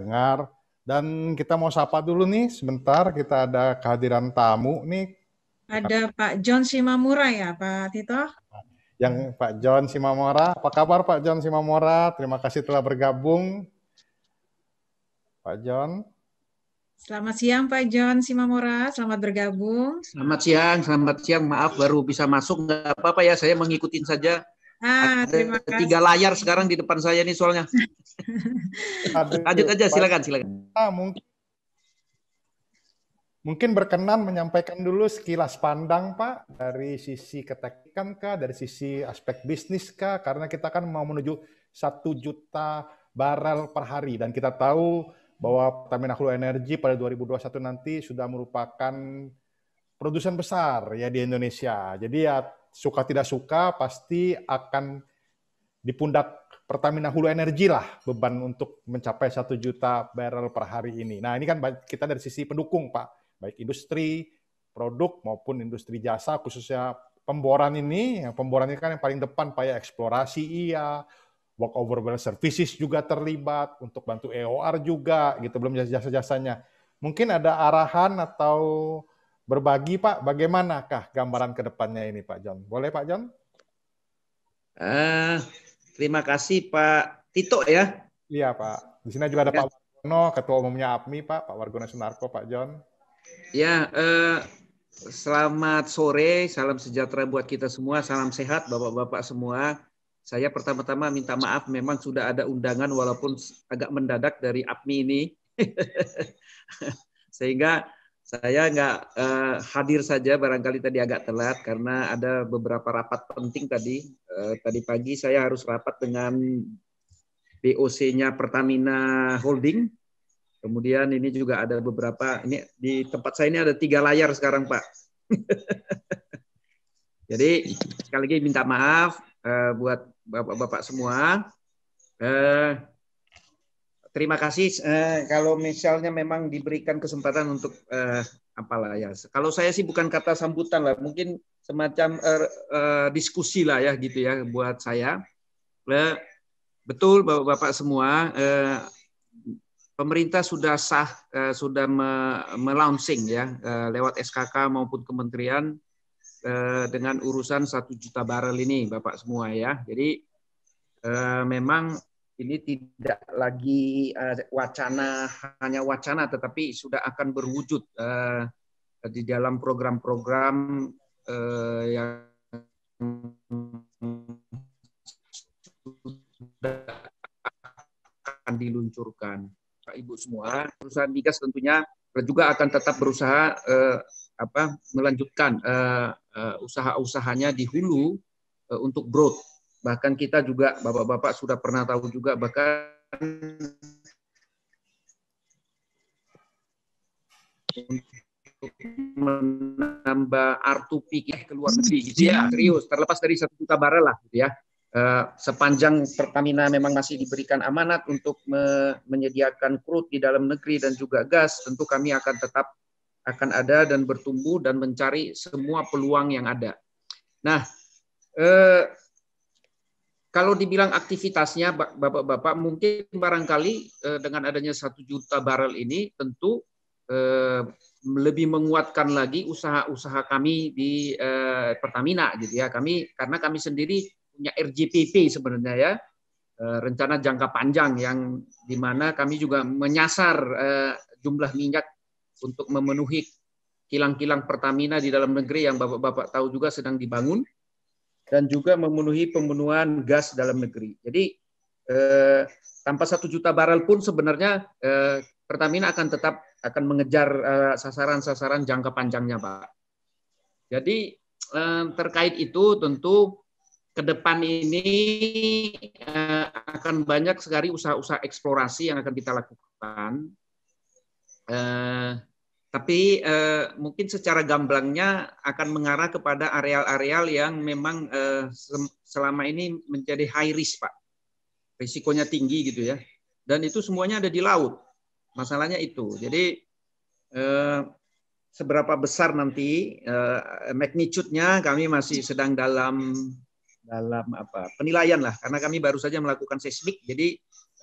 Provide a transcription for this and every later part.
dengar. Dan kita mau sapa dulu nih sebentar, kita ada kehadiran tamu nih. Ada Pak John Simamura ya Pak Tito? Yang Pak John Simamora, apa kabar Pak John Simamora? Terima kasih telah bergabung. Pak John. Selamat siang Pak John Simamora, selamat bergabung. Selamat siang, selamat siang. Maaf baru bisa masuk, nggak apa-apa ya, saya mengikutin saja Ah, terima Ada tiga layar sekarang di depan saya nih soalnya. Lanjut aja, silakan, silakan. Ah, mungkin mungkin berkenan menyampaikan dulu sekilas pandang Pak dari sisi keteknikan kah, dari sisi aspek bisnis kah, karena kita kan mau menuju satu juta barel per hari dan kita tahu bahwa Pertamina Hulu Energi pada 2021 nanti sudah merupakan produsen besar ya di Indonesia. Jadi ya suka tidak suka pasti akan di pundak Pertamina Hulu Energi lah beban untuk mencapai satu juta barrel per hari ini. Nah ini kan kita dari sisi pendukung Pak, baik industri, produk maupun industri jasa khususnya pemboran ini, yang pemboran ini kan yang paling depan Pak ya, eksplorasi iya, work over well services juga terlibat untuk bantu EOR juga gitu belum jasa-jasanya. Mungkin ada arahan atau berbagi Pak, bagaimanakah gambaran kedepannya ini Pak John? Boleh Pak John? Uh, terima kasih Pak Tito ya. Iya Pak. Di sini juga ada Pak Wargono, Ketua Umumnya APMI Pak, Pak Wargono Sunarko, Pak John. Ya, uh, selamat sore, salam sejahtera buat kita semua, salam sehat Bapak-Bapak semua. Saya pertama-tama minta maaf memang sudah ada undangan walaupun agak mendadak dari APMI ini. Sehingga saya nggak uh, hadir saja, barangkali tadi agak telat karena ada beberapa rapat penting tadi. Uh, tadi pagi saya harus rapat dengan BOC-nya Pertamina Holding. Kemudian ini juga ada beberapa, ini di tempat saya ini ada tiga layar sekarang Pak. Jadi sekali lagi minta maaf uh, buat bapak-bapak semua. Uh, terima kasih eh, kalau misalnya memang diberikan kesempatan untuk eh, apalah ya. Kalau saya sih bukan kata sambutan lah, mungkin semacam eh, eh, diskusi lah ya gitu ya buat saya. Eh, betul Bapak-bapak semua, eh, pemerintah sudah sah eh, sudah me, melaunching ya eh, lewat SKK maupun kementerian eh, dengan urusan satu juta barel ini Bapak semua ya. Jadi eh, memang ini tidak lagi uh, wacana hanya wacana tetapi sudah akan berwujud uh, di dalam program-program uh, yang akan diluncurkan Pak Ibu semua perusahaan migas tentunya juga akan tetap berusaha uh, apa melanjutkan uh, uh, usaha-usahanya di hulu uh, untuk growth bahkan kita juga bapak-bapak sudah pernah tahu juga bahkan untuk menambah artu pikir keluar negeri gitu ya serius terlepas dari satu juta barel lah gitu ya Uh, sepanjang Pertamina memang masih diberikan amanat untuk me menyediakan crude di dalam negeri dan juga gas, tentu kami akan tetap akan ada dan bertumbuh dan mencari semua peluang yang ada. Nah, uh, kalau dibilang aktivitasnya Bapak-bapak mungkin barangkali eh, dengan adanya satu juta barrel ini tentu eh, lebih menguatkan lagi usaha-usaha kami di eh, Pertamina gitu ya. Kami karena kami sendiri punya RJPP sebenarnya ya. rencana jangka panjang yang di mana kami juga menyasar jumlah minyak untuk memenuhi kilang-kilang Pertamina di dalam negeri yang Bapak-bapak tahu juga sedang dibangun dan juga memenuhi pemenuhan gas dalam negeri. Jadi eh, tanpa satu juta barel pun sebenarnya eh, Pertamina akan tetap akan mengejar eh, sasaran-sasaran eh, jangka panjangnya, Pak. Jadi eh, terkait itu tentu ke depan ini eh, akan banyak sekali usaha-usaha eksplorasi yang akan kita lakukan. Eh, tapi eh, mungkin secara gamblangnya akan mengarah kepada areal-areal yang memang eh, selama ini menjadi high risk, Pak. Risikonya tinggi gitu ya. Dan itu semuanya ada di laut. Masalahnya itu. Jadi eh, seberapa besar nanti eh, magnitude-nya kami masih sedang dalam dalam apa penilaian lah karena kami baru saja melakukan seismik jadi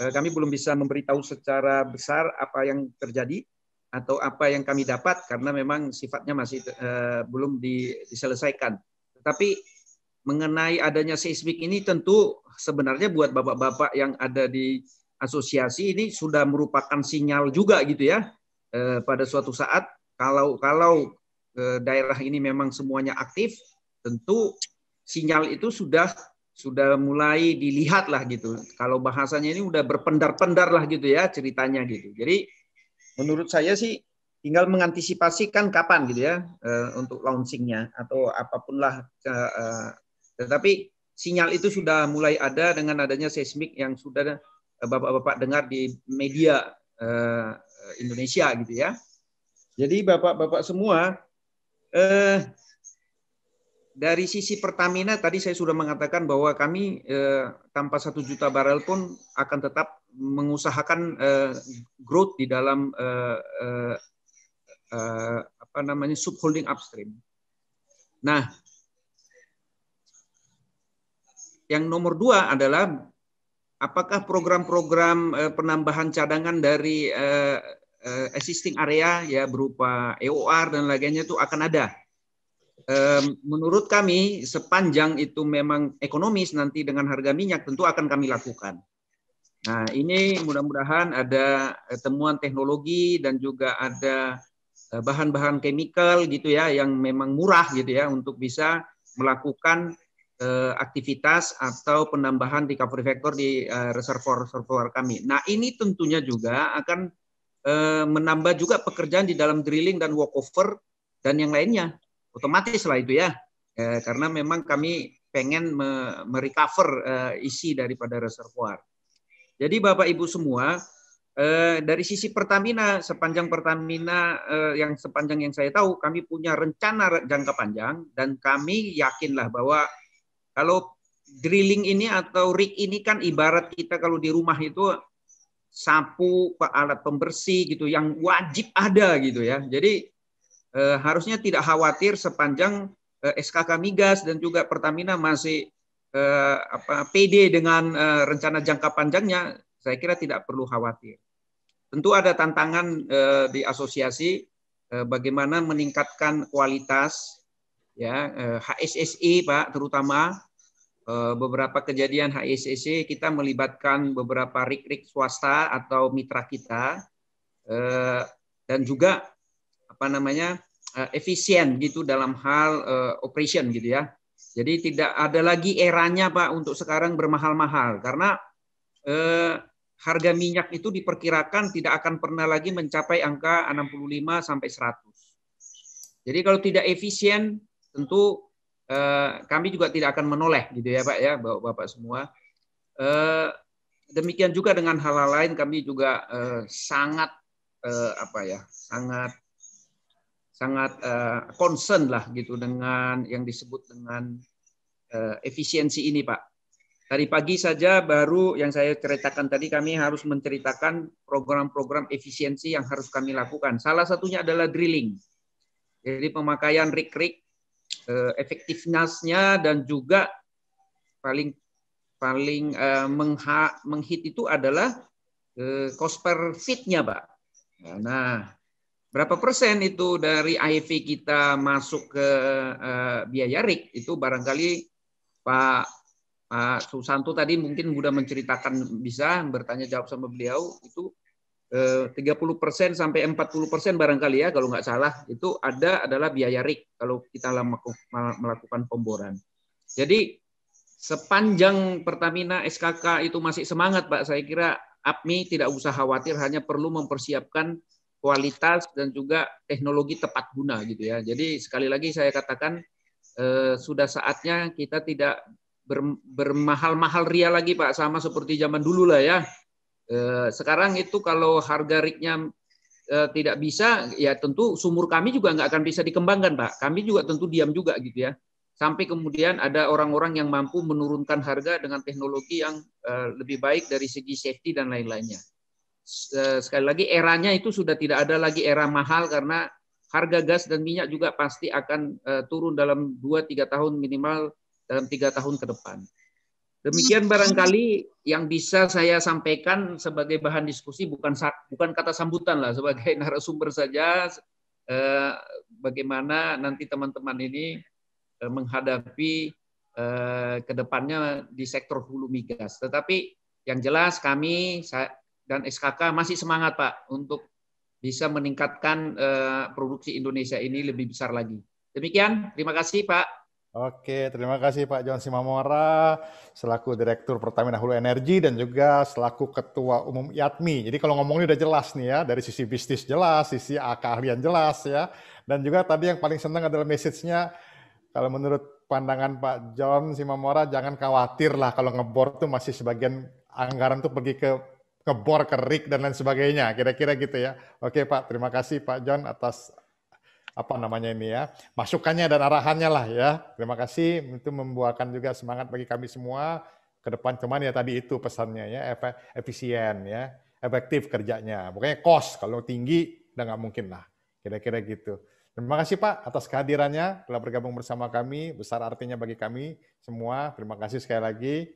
eh, kami belum bisa memberitahu secara besar apa yang terjadi atau apa yang kami dapat karena memang sifatnya masih uh, belum di, diselesaikan. Tetapi mengenai adanya seismik ini tentu sebenarnya buat bapak-bapak yang ada di asosiasi ini sudah merupakan sinyal juga gitu ya uh, pada suatu saat kalau kalau uh, daerah ini memang semuanya aktif tentu sinyal itu sudah sudah mulai dilihat lah gitu. Kalau bahasanya ini udah berpendar-pendar lah gitu ya ceritanya gitu. Jadi menurut saya sih tinggal mengantisipasikan kapan gitu ya eh, untuk launchingnya atau apapun lah. Eh, tetapi sinyal itu sudah mulai ada dengan adanya seismik yang sudah eh, bapak-bapak dengar di media Indonesia gitu ya. Jadi bapak-bapak semua eh, dari sisi Pertamina tadi saya sudah mengatakan bahwa kami eh, tanpa satu juta barel pun akan tetap mengusahakan eh, growth di dalam eh, eh, eh, apa namanya subholding upstream. Nah, yang nomor dua adalah apakah program-program eh, penambahan cadangan dari eh, eh, existing area ya berupa EOR dan lainnya itu akan ada menurut kami sepanjang itu memang ekonomis nanti dengan harga minyak tentu akan kami lakukan. Nah, ini mudah-mudahan ada eh, temuan teknologi dan juga ada eh, bahan-bahan chemical gitu ya yang memang murah gitu ya untuk bisa melakukan eh, aktivitas atau penambahan di cover factor di reservoir-reservoir kami. Nah, ini tentunya juga akan menambah juga pekerjaan di dalam drilling dan walkover dan yang lainnya otomatis lah itu ya eh, karena memang kami pengen me merecover eh, isi daripada reservoir. Jadi Bapak Ibu semua eh, dari sisi Pertamina sepanjang Pertamina eh, yang sepanjang yang saya tahu kami punya rencana jangka panjang dan kami yakinlah bahwa kalau drilling ini atau rig ini kan ibarat kita kalau di rumah itu sapu alat pembersih gitu yang wajib ada gitu ya. Jadi eh, harusnya tidak khawatir sepanjang eh, SKK migas dan juga Pertamina masih eh, apa, PD dengan eh, rencana jangka panjangnya, saya kira tidak perlu khawatir. Tentu ada tantangan eh, di asosiasi eh, bagaimana meningkatkan kualitas ya eh, HSSI e, Pak terutama eh, beberapa kejadian HSSI e, kita melibatkan beberapa rik-rik swasta atau mitra kita eh, dan juga apa namanya Eh, efisien gitu dalam hal eh, operation gitu ya. Jadi tidak ada lagi eranya Pak untuk sekarang bermahal-mahal karena eh, harga minyak itu diperkirakan tidak akan pernah lagi mencapai angka 65 sampai 100. Jadi kalau tidak efisien tentu eh, kami juga tidak akan menoleh gitu ya Pak ya Bapak-bapak semua. Eh, demikian juga dengan hal-hal lain kami juga eh, sangat eh, apa ya sangat sangat uh, concern lah gitu dengan yang disebut dengan uh, efisiensi ini Pak. Tadi pagi saja baru yang saya ceritakan tadi kami harus menceritakan program-program efisiensi yang harus kami lakukan. Salah satunya adalah drilling. Jadi pemakaian rig-rig uh, eh, efektivitasnya dan juga paling paling uh, menghit itu adalah uh, cost per fitnya, Pak. Nah, Berapa persen itu dari IV kita masuk ke uh, biaya RIK itu barangkali Pak Pak Susanto tadi mungkin mudah menceritakan bisa bertanya jawab sama beliau itu eh, uh, 30 persen sampai 40 persen barangkali ya kalau nggak salah itu ada adalah biaya RIK kalau kita melakukan pemboran. Jadi sepanjang Pertamina SKK itu masih semangat Pak saya kira APMI tidak usah khawatir hanya perlu mempersiapkan kualitas dan juga teknologi tepat guna gitu ya. Jadi sekali lagi saya katakan eh, sudah saatnya kita tidak bermahal-mahal ria lagi Pak sama seperti zaman dulu lah ya. Eh, sekarang itu kalau harga rignya eh, tidak bisa ya tentu sumur kami juga nggak akan bisa dikembangkan Pak. Kami juga tentu diam juga gitu ya. Sampai kemudian ada orang-orang yang mampu menurunkan harga dengan teknologi yang eh, lebih baik dari segi safety dan lain-lainnya. Eh, sekali lagi eranya itu sudah tidak ada lagi era mahal karena harga gas dan minyak juga pasti akan eh, turun dalam 2-3 tahun minimal dalam tiga tahun ke depan. Demikian barangkali yang bisa saya sampaikan sebagai bahan diskusi bukan bukan kata sambutan lah sebagai narasumber saja eh, bagaimana nanti teman-teman ini eh, menghadapi eh, kedepannya di sektor hulu migas. Tetapi yang jelas kami dan SKK masih semangat Pak untuk bisa meningkatkan uh, produksi Indonesia ini lebih besar lagi. Demikian, terima kasih Pak. Oke, terima kasih Pak John Simamora selaku Direktur Pertamina Hulu Energi dan juga selaku Ketua Umum Yatmi. Jadi kalau ngomongnya udah jelas nih ya, dari sisi bisnis jelas, sisi keahlian jelas ya. Dan juga tadi yang paling senang adalah message-nya kalau menurut pandangan Pak John Simamora jangan khawatir lah kalau ngebor tuh masih sebagian anggaran tuh pergi ke ngebor kerik dan lain sebagainya. Kira-kira gitu ya. Oke Pak, terima kasih Pak John atas apa namanya ini ya masukannya dan arahannya lah ya. Terima kasih itu membuahkan juga semangat bagi kami semua ke depan cuman ya tadi itu pesannya ya efisien ya efektif kerjanya. Pokoknya cost kalau tinggi udah nggak mungkin lah. Kira-kira gitu. Terima kasih Pak atas kehadirannya telah bergabung bersama kami. Besar artinya bagi kami semua. Terima kasih sekali lagi.